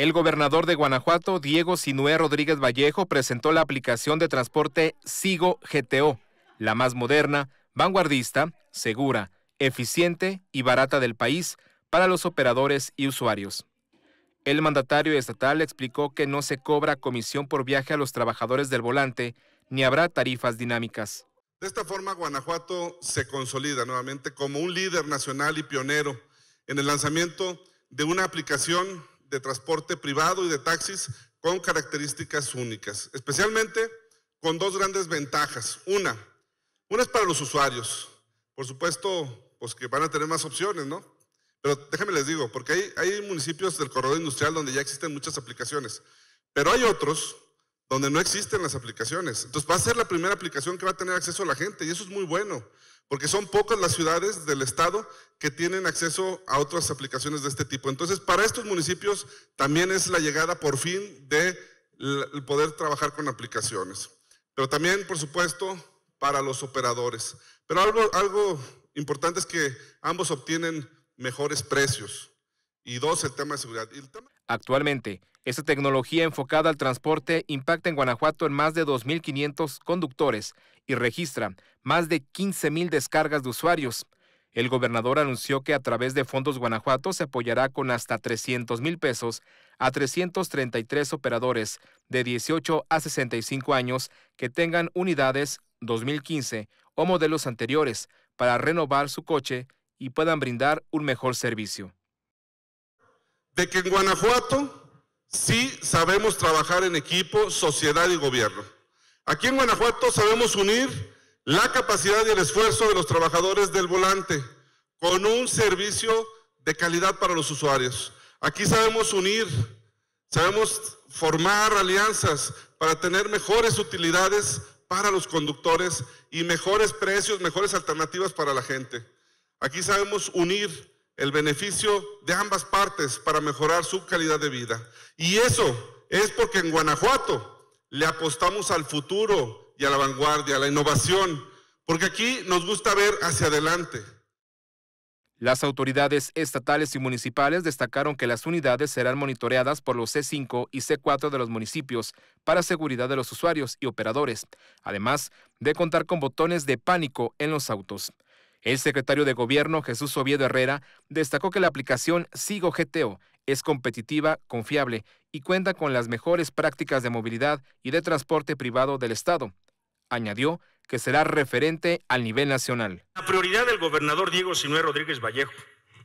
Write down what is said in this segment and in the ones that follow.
El gobernador de Guanajuato, Diego Sinué Rodríguez Vallejo, presentó la aplicación de transporte SIGO GTO, la más moderna, vanguardista, segura, eficiente y barata del país para los operadores y usuarios. El mandatario estatal explicó que no se cobra comisión por viaje a los trabajadores del volante ni habrá tarifas dinámicas. De esta forma, Guanajuato se consolida nuevamente como un líder nacional y pionero en el lanzamiento de una aplicación de transporte privado y de taxis con características únicas, especialmente con dos grandes ventajas. Una, una es para los usuarios, por supuesto, pues que van a tener más opciones, ¿no? Pero déjenme les digo, porque hay, hay municipios del corredor industrial donde ya existen muchas aplicaciones, pero hay otros donde no existen las aplicaciones. Entonces va a ser la primera aplicación que va a tener acceso a la gente y eso es muy bueno, porque son pocas las ciudades del estado que tienen acceso a otras aplicaciones de este tipo. Entonces para estos municipios también es la llegada por fin de poder trabajar con aplicaciones. Pero también, por supuesto, para los operadores. Pero algo, algo importante es que ambos obtienen mejores precios. Y dos, el tema de seguridad. Actualmente, esta tecnología enfocada al transporte impacta en Guanajuato en más de 2.500 conductores y registra más de 15.000 descargas de usuarios. El gobernador anunció que a través de fondos Guanajuato se apoyará con hasta 300,000 pesos a 333 operadores de 18 a 65 años que tengan unidades 2015 o modelos anteriores para renovar su coche y puedan brindar un mejor servicio de que en Guanajuato sí sabemos trabajar en equipo, sociedad y gobierno. Aquí en Guanajuato sabemos unir la capacidad y el esfuerzo de los trabajadores del volante con un servicio de calidad para los usuarios. Aquí sabemos unir, sabemos formar alianzas para tener mejores utilidades para los conductores y mejores precios, mejores alternativas para la gente. Aquí sabemos unir el beneficio de ambas partes para mejorar su calidad de vida. Y eso es porque en Guanajuato le apostamos al futuro y a la vanguardia, a la innovación, porque aquí nos gusta ver hacia adelante. Las autoridades estatales y municipales destacaron que las unidades serán monitoreadas por los C5 y C4 de los municipios para seguridad de los usuarios y operadores, además de contar con botones de pánico en los autos. El secretario de Gobierno, Jesús Oviedo Herrera, destacó que la aplicación Sigo GTO es competitiva, confiable y cuenta con las mejores prácticas de movilidad y de transporte privado del Estado. Añadió que será referente al nivel nacional. La prioridad del gobernador Diego Sinué Rodríguez Vallejo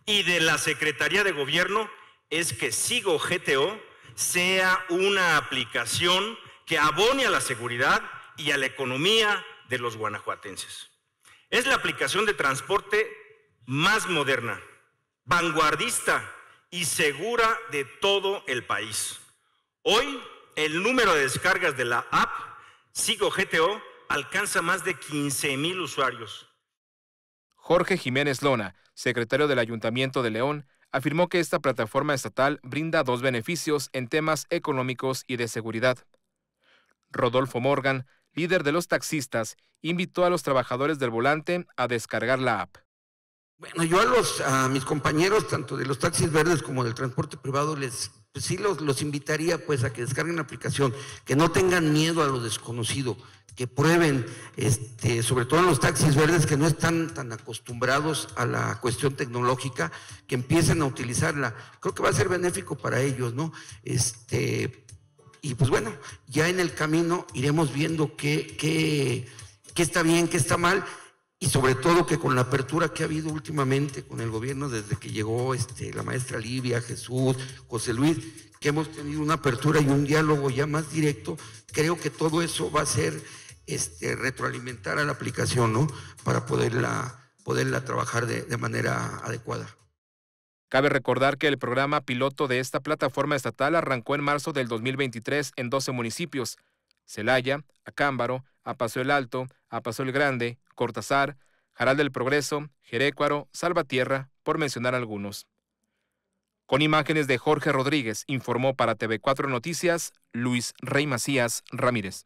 y de la Secretaría de Gobierno es que Sigo GTO sea una aplicación que abone a la seguridad y a la economía de los guanajuatenses. Es la aplicación de transporte más moderna, vanguardista y segura de todo el país. Hoy, el número de descargas de la app Sigo GTO alcanza más de 15 mil usuarios. Jorge Jiménez Lona, secretario del Ayuntamiento de León, afirmó que esta plataforma estatal brinda dos beneficios en temas económicos y de seguridad. Rodolfo Morgan, líder de los taxistas invitó a los trabajadores del volante a descargar la app. Bueno, yo a, mis compañeros, tanto de los taxis verdes como del transporte privado, les pues sí los, los, invitaría pues a que descarguen la aplicación, que no tengan miedo a lo desconocido, que prueben, este, sobre todo en los taxis verdes que no están tan acostumbrados a la cuestión tecnológica, que empiecen a utilizarla. Creo que va a ser benéfico para ellos, ¿no? Este, y pues bueno, ya en el camino iremos viendo qué, qué qué está bien, qué está mal, y sobre todo que con la apertura que ha habido últimamente con el gobierno desde que llegó este, la maestra Livia, Jesús, José Luis, que hemos tenido una apertura y un diálogo ya más directo, creo que todo eso va a ser este, retroalimentar a la aplicación, ¿no? Para poderla, poderla trabajar de, manera adecuada. Cabe recordar que el programa piloto de esta plataforma estatal arrancó en marzo del 2023 en 12 municipios, Celaya, Acámbaro, a Paso el Alto, paso el Grande, Cortázar, Jaral del Progreso, Jerécuaro, Salvatierra, por mencionar algunos. Con imágenes de Jorge Rodríguez, informó para TV4 Noticias Luis Rey Macías Ramírez.